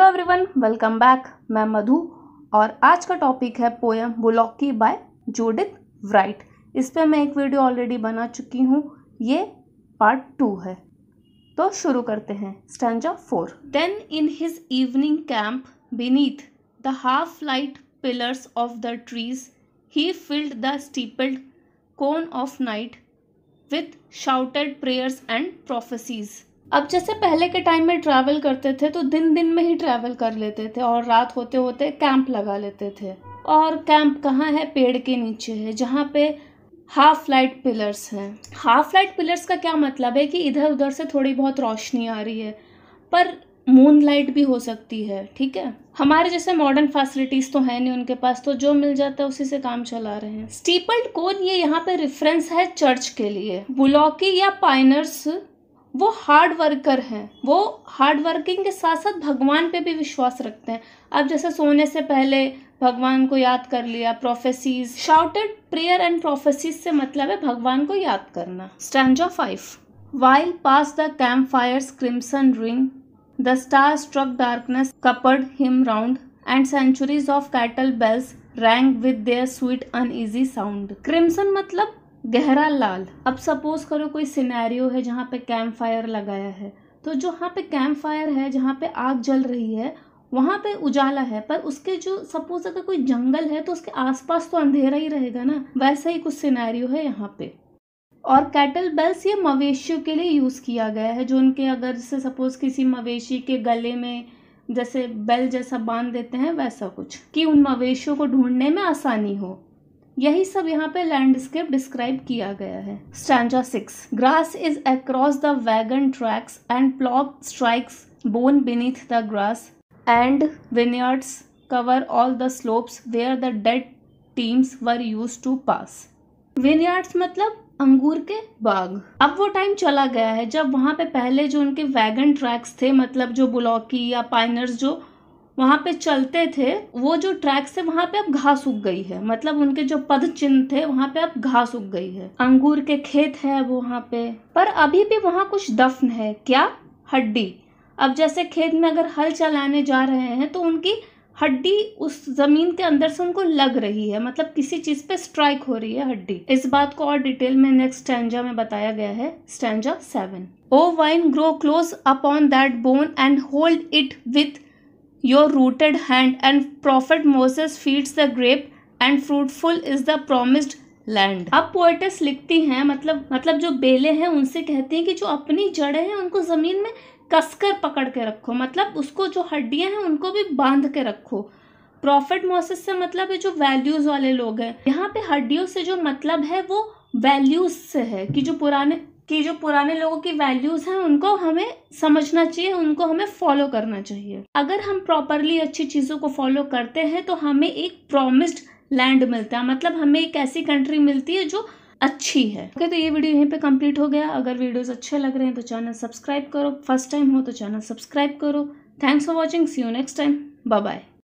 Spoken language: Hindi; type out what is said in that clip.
हेलो एवरीवन वेलकम बैक मैं मधु और आज का टॉपिक है poem Bullocky by Judith Wright इस पर मैं एक वीडियो ऑलरेडी बना चुकी हूँ ये पार्ट टू है तो शुरू करते हैं stanza four then in his evening camp beneath the half light pillars of the trees he filled the steepled cone of night with shouted prayers and prophecies अब जैसे पहले के टाइम में ट्रैवल करते थे तो दिन दिन में ही ट्रैवल कर लेते थे और रात होते होते कैंप लगा लेते थे और कैंप कहाँ है पेड़ के नीचे है जहाँ पे हाफ लाइट पिलर्स हैं हाफ लाइट पिलर्स का क्या मतलब है कि इधर उधर से थोड़ी बहुत रोशनी आ रही है पर मून लाइट भी हो सकती है ठीक है हमारे जैसे मॉडर्न फैसिलिटीज़ तो है नहीं उनके पास तो जो मिल जाता है उसी से काम चला रहे हैं स्टीपल्ड कोन ये यहाँ पे रेफरेंस है चर्च के लिए बुलॉकी या पाइनर्स वो हार्ड वर्कर हैं वो हार्ड वर्किंग के साथ साथ भगवान पे भी विश्वास रखते हैं अब जैसे सोने से पहले भगवान को याद कर लिया prophecies shouted prayer and prophecies से मतलब है भगवान को याद करना stanza five while past the campfire crimson ring the star struck darkness cupped him round and centuries of cattle bells rang with their sweet easy sound crimson मतलब गहरा लाल अब सपोज़ करो कोई सिनेरियो है जहाँ पे कैंप फायर लगाया है तो जहाँ पे कैंप फायर है जहाँ पे आग जल रही है वहाँ पे उजाला है पर उसके जो सपोज अगर कोई जंगल है तो उसके आसपास तो अंधेरा ही रहेगा ना वैसा ही कुछ सिनेरियो है यहाँ पे और कैटल बेल्स ये मवेशियों के लिए यूज़ किया गया है जो उनके अगर जैसे सपोज़ किसी मवेशी के गले में जैसे बेल जैसा बांध देते हैं वैसा कुछ कि उन मवेशियों को ढूंढने में आसानी हो यही सब यहाँ पे लैंडस्केप डिस्क्राइब किया गया है stanza six grass is across the wagon tracks and plough strikes bone beneath the grass and vineyards cover all the slopes where the dead teams were used to pass vineyards मतलब अंगूर के बाग अब वो टाइम चला गया है जब वहाँ पे पहले जो उनके वैगन ट्रैक्स थे मतलब जो बुलौकी या पाइनर्स जो वहाँ पे चलते थे वो जो ट्रैक से वहाँ पे अब घास उग गई है मतलब उनके जो पद चिन्ह थे वहाँ पे अब घास उग गई है अंगूर के खेत है अब वहाँ पे पर अभी भी वहाँ कुछ दफन है क्या हड्डी अब जैसे खेत में अगर हल चलाने जा रहे हैं तो उनकी हड्डी उस जमीन के अंदर से उनको लग रही है मतलब किसी चीज पे स्ट्राइक हो रही है हड्डी इस बात को और डिटेल में नेक्स्ट स्टैंडा में बताया गया है stanza seven o vine grow close upon that bone and hold it with your rooted hand and prophet moses feeds the grape and fruitful is the promised land अब पोएटस लिखती हैं मतलब मतलब जो बेले हैं उनसे कहती हैं कि जो अपनी जड़ें हैं उनको ज़मीन में कसकर पकड़ के रखो मतलब उसको जो हड्डियां हैं उनको भी बांध के रखो प्रॉफिट मोसेस से मतलब है जो वैल्यूज़ वाले लोग हैं यहाँ पे हड्डियों से जो मतलब है वो वैल्यूज़ से है कि जो पुराने कि जो पुराने लोगों की वैल्यूज़ हैं उनको हमें समझना चाहिए उनको हमें फॉलो करना चाहिए अगर हम प्रॉपरली अच्छी चीज़ों को फॉलो करते हैं तो हमें एक प्रॉमिस्ड लैंड मिलता है मतलब हमें एक ऐसी कंट्री मिलती है जो अच्छी है ओके okay, तो ये वीडियो यहीं पे कंप्लीट हो गया अगर वीडियोस अच्छे लग रहे हैं तो चैनल सब्सक्राइब करो फर्स्ट टाइम हो तो चैनल सब्सक्राइब करो thanks for watching see you next time bye bye